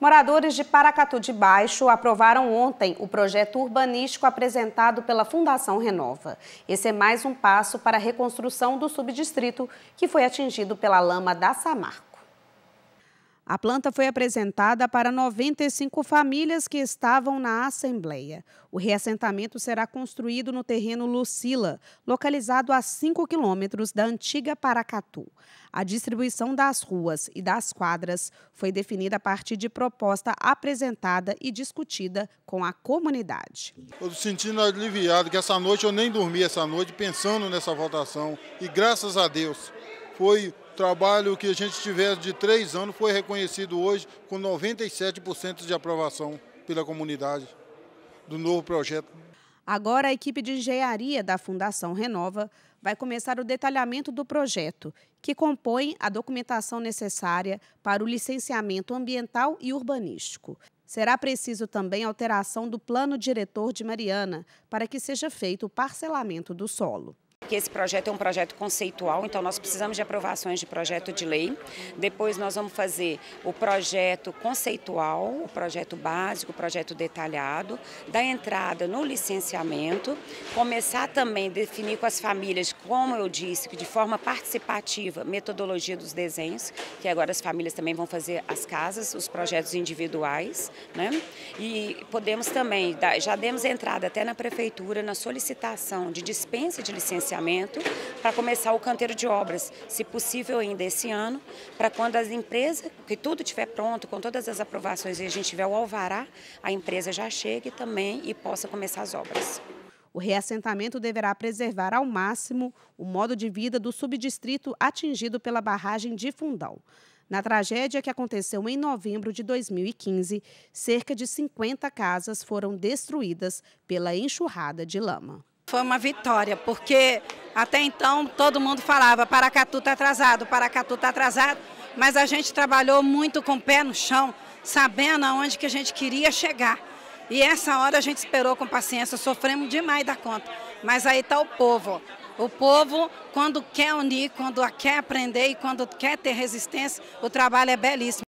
Moradores de Paracatu de Baixo aprovaram ontem o projeto urbanístico apresentado pela Fundação Renova. Esse é mais um passo para a reconstrução do subdistrito que foi atingido pela lama da Samarco. A planta foi apresentada para 95 famílias que estavam na Assembleia. O reassentamento será construído no terreno Lucila, localizado a 5 quilômetros da antiga Paracatu. A distribuição das ruas e das quadras foi definida a partir de proposta apresentada e discutida com a comunidade. Estou sentindo aliviado que essa noite eu nem dormi essa noite pensando nessa votação e graças a Deus foi trabalho que a gente tiver de três anos foi reconhecido hoje com 97% de aprovação pela comunidade do novo projeto. Agora a equipe de engenharia da Fundação Renova vai começar o detalhamento do projeto, que compõe a documentação necessária para o licenciamento ambiental e urbanístico. Será preciso também alteração do plano diretor de Mariana para que seja feito o parcelamento do solo que esse projeto é um projeto conceitual, então nós precisamos de aprovações de projeto de lei. Depois nós vamos fazer o projeto conceitual, o projeto básico, o projeto detalhado, da entrada no licenciamento, começar também a definir com as famílias, como eu disse, de forma participativa, metodologia dos desenhos, que agora as famílias também vão fazer as casas, os projetos individuais, né? E podemos também, já demos entrada até na prefeitura na solicitação de dispensa de licenciamento para começar o canteiro de obras, se possível ainda esse ano, para quando as empresas, que tudo estiver pronto, com todas as aprovações e a gente tiver o alvará, a empresa já chegue também e possa começar as obras. O reassentamento deverá preservar ao máximo o modo de vida do subdistrito atingido pela barragem de Fundal. Na tragédia que aconteceu em novembro de 2015, cerca de 50 casas foram destruídas pela enxurrada de lama. Foi uma vitória, porque até então todo mundo falava Paracatu está atrasado, Paracatu está atrasado, mas a gente trabalhou muito com o pé no chão, sabendo aonde que a gente queria chegar. E essa hora a gente esperou com paciência, sofremos demais da conta. Mas aí está o povo. O povo, quando quer unir, quando quer aprender e quando quer ter resistência, o trabalho é belíssimo.